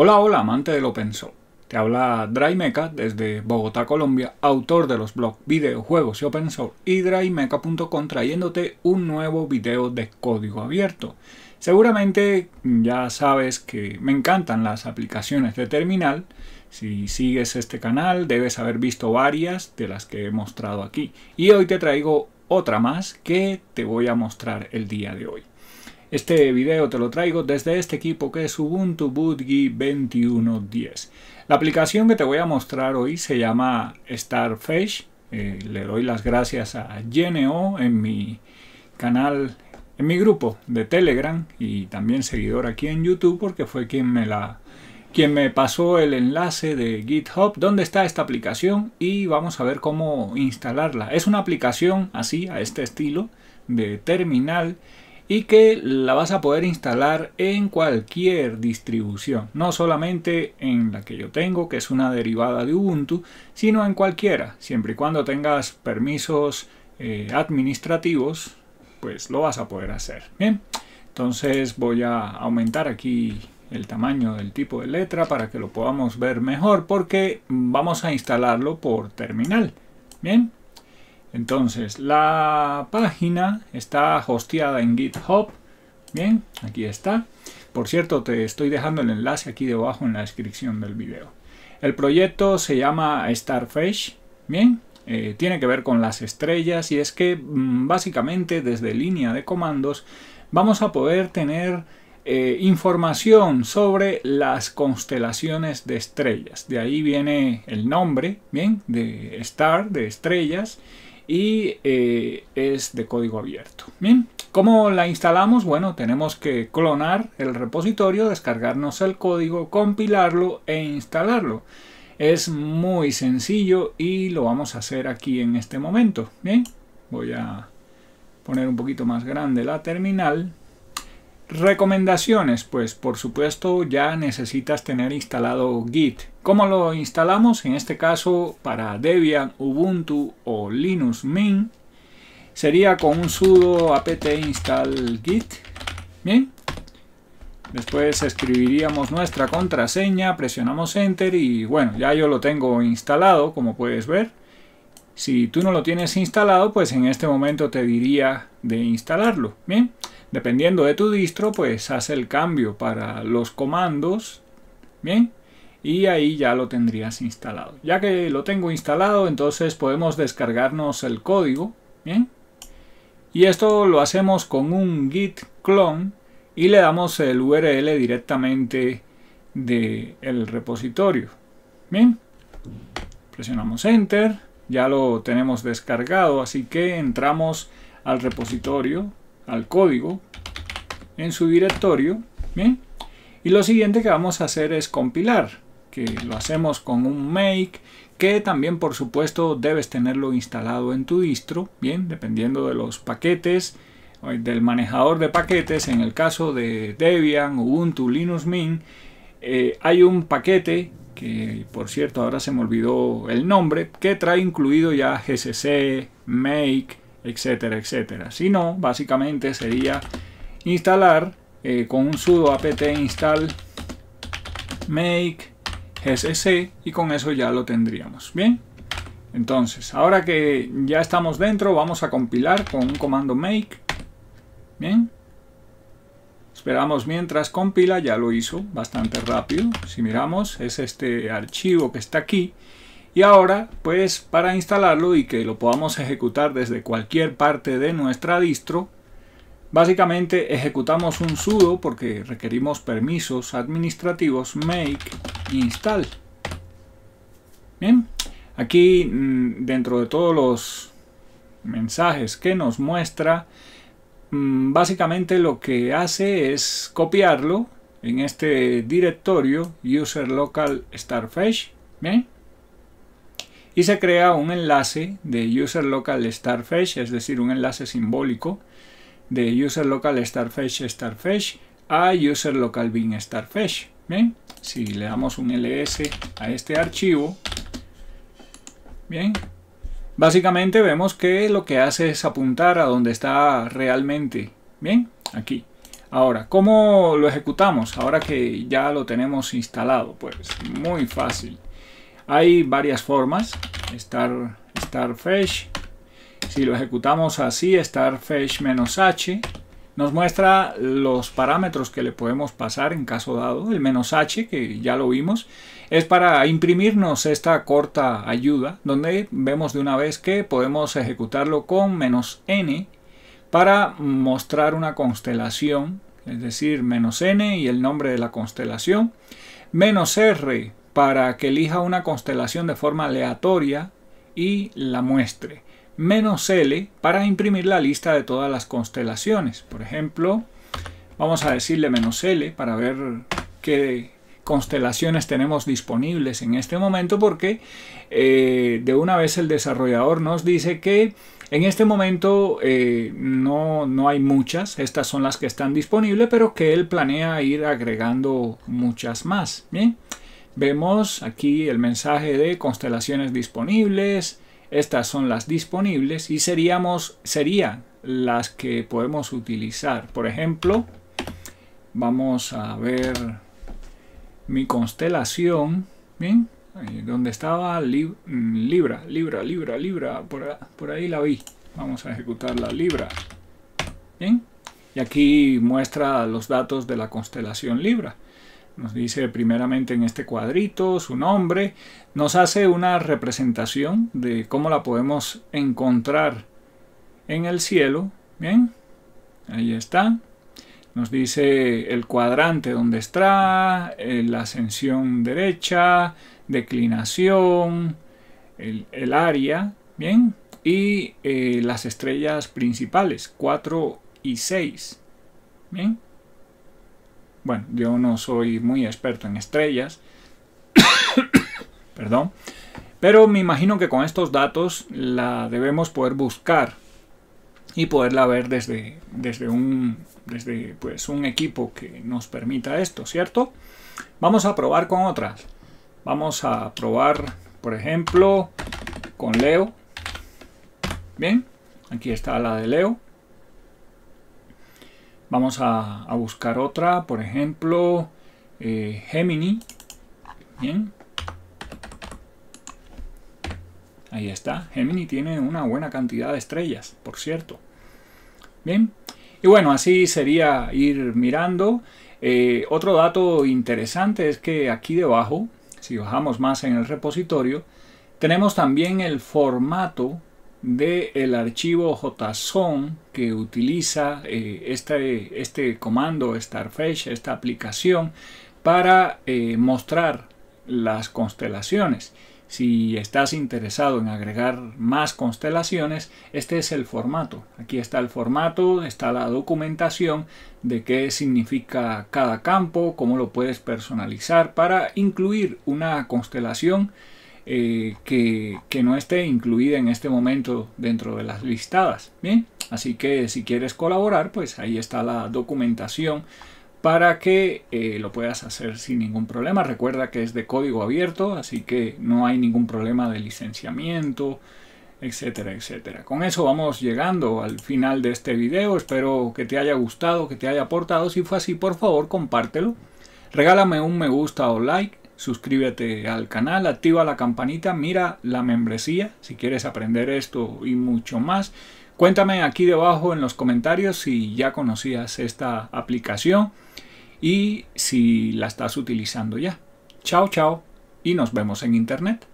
Hola, hola, amante del open source. Te habla DryMeca desde Bogotá, Colombia, autor de los blogs Videojuegos y Open Source y drymeca.com, trayéndote un nuevo video de código abierto. Seguramente ya sabes que me encantan las aplicaciones de terminal. Si sigues este canal debes haber visto varias de las que he mostrado aquí. Y hoy te traigo otra más que te voy a mostrar el día de hoy. Este video te lo traigo desde este equipo que es Ubuntu Budgie 2110. La aplicación que te voy a mostrar hoy se llama Starfish. Eh, le doy las gracias a Geneo en mi canal, en mi grupo de Telegram y también seguidor aquí en YouTube porque fue quien me la quien me pasó el enlace de GitHub ¿Dónde está esta aplicación y vamos a ver cómo instalarla. Es una aplicación así, a este estilo, de terminal y que la vas a poder instalar en cualquier distribución, no solamente en la que yo tengo, que es una derivada de Ubuntu, sino en cualquiera, siempre y cuando tengas permisos eh, administrativos, pues lo vas a poder hacer. Bien, entonces voy a aumentar aquí el tamaño del tipo de letra para que lo podamos ver mejor porque vamos a instalarlo por terminal. Bien, entonces, la página está hosteada en GitHub. Bien, aquí está. Por cierto, te estoy dejando el enlace aquí debajo en la descripción del video. El proyecto se llama Starfish. Bien, eh, tiene que ver con las estrellas y es que mm, básicamente desde línea de comandos vamos a poder tener eh, información sobre las constelaciones de estrellas. De ahí viene el nombre, bien, de star, de estrellas y eh, es de código abierto. Bien, ¿cómo la instalamos? Bueno, tenemos que clonar el repositorio, descargarnos el código, compilarlo e instalarlo. Es muy sencillo y lo vamos a hacer aquí en este momento. Bien, voy a poner un poquito más grande la terminal Recomendaciones, pues por supuesto ya necesitas tener instalado Git. ¿Cómo lo instalamos? En este caso para Debian, Ubuntu o Linux Mint sería con un sudo apt install git. Bien. Después escribiríamos nuestra contraseña, presionamos enter y bueno, ya yo lo tengo instalado como puedes ver. Si tú no lo tienes instalado, pues en este momento te diría de instalarlo. Bien. Dependiendo de tu distro, pues haz el cambio para los comandos. Bien. Y ahí ya lo tendrías instalado. Ya que lo tengo instalado, entonces podemos descargarnos el código. Bien. Y esto lo hacemos con un git clone y le damos el URL directamente del repositorio. Bien, presionamos Enter, ya lo tenemos descargado, así que entramos al repositorio al código en su directorio. ¿bien? Y lo siguiente que vamos a hacer es compilar, que lo hacemos con un make, que también por supuesto debes tenerlo instalado en tu distro, bien, dependiendo de los paquetes, eh, del manejador de paquetes, en el caso de Debian, Ubuntu, Linux Mint, eh, hay un paquete que por cierto ahora se me olvidó el nombre, que trae incluido ya GCC, Make, etcétera, etcétera. Si no, básicamente sería instalar eh, con un sudo apt install make gcc y con eso ya lo tendríamos. Bien, entonces ahora que ya estamos dentro vamos a compilar con un comando make. Bien, esperamos mientras compila, ya lo hizo bastante rápido. Si miramos es este archivo que está aquí y ahora, pues para instalarlo y que lo podamos ejecutar desde cualquier parte de nuestra distro, básicamente ejecutamos un sudo porque requerimos permisos administrativos make install. Bien, aquí mm, dentro de todos los mensajes que nos muestra, mm, básicamente lo que hace es copiarlo en este directorio user local starfish. Bien y se crea un enlace de user local es decir, un enlace simbólico de user local starfish a user local bin Bien, si le damos un ls a este archivo, bien, básicamente vemos que lo que hace es apuntar a donde está realmente. Bien, aquí. Ahora, ¿cómo lo ejecutamos? Ahora que ya lo tenemos instalado, pues muy fácil. Hay varias formas. Star, starfish. Si lo ejecutamos así, starfish-h, nos muestra los parámetros que le podemos pasar en caso dado. El menos H, que ya lo vimos, es para imprimirnos esta corta ayuda, donde vemos de una vez que podemos ejecutarlo con menos N para mostrar una constelación, es decir, menos N y el nombre de la constelación, menos R para que elija una constelación de forma aleatoria y la muestre. Menos L para imprimir la lista de todas las constelaciones. Por ejemplo, vamos a decirle menos L para ver qué constelaciones tenemos disponibles en este momento porque eh, de una vez el desarrollador nos dice que en este momento eh, no, no hay muchas, estas son las que están disponibles, pero que él planea ir agregando muchas más. Bien. Vemos aquí el mensaje de constelaciones disponibles. Estas son las disponibles y seríamos, serían las que podemos utilizar. Por ejemplo, vamos a ver mi constelación. Bien, donde estaba mm, Libra, Libra, Libra, Libra. Por, por ahí la vi. Vamos a ejecutar la Libra. Bien, y aquí muestra los datos de la constelación Libra. Nos dice primeramente en este cuadrito su nombre. Nos hace una representación de cómo la podemos encontrar en el cielo. Bien, ahí está. Nos dice el cuadrante donde está, la ascensión derecha, declinación, el, área. Bien, y eh, las estrellas principales, 4 y 6. Bien. Bueno, yo no soy muy experto en estrellas. Perdón. Pero me imagino que con estos datos la debemos poder buscar y poderla ver desde, desde, un, desde pues, un equipo que nos permita esto, ¿cierto? Vamos a probar con otras. Vamos a probar, por ejemplo, con Leo. Bien, aquí está la de Leo. Vamos a, buscar otra, por ejemplo, eh, Gemini. Bien. Ahí está. Gemini tiene una buena cantidad de estrellas, por cierto. Bien. Y bueno, así sería ir mirando. Eh, otro dato interesante es que aquí debajo, si bajamos más en el repositorio, tenemos también el formato del archivo JSON que utiliza este, este, comando Starfish, esta aplicación, para eh, mostrar las constelaciones. Si estás interesado en agregar más constelaciones, este es el formato. Aquí está el formato, está la documentación de qué significa cada campo, cómo lo puedes personalizar para incluir una constelación eh, que, no esté incluida en este momento dentro de las listadas. Bien, así que si quieres colaborar, pues ahí está la documentación para que eh, lo puedas hacer sin ningún problema. Recuerda que es de código abierto, así que no hay ningún problema de licenciamiento, etcétera, etcétera. Con eso vamos llegando al final de este video. Espero que te haya gustado, que te haya aportado. Si fue así, por favor, compártelo. Regálame un me gusta o like suscríbete al canal, activa la campanita, mira la membresía si quieres aprender esto y mucho más. Cuéntame aquí debajo en los comentarios si ya conocías esta aplicación y si la estás utilizando ya. Chao, chao y nos vemos en internet.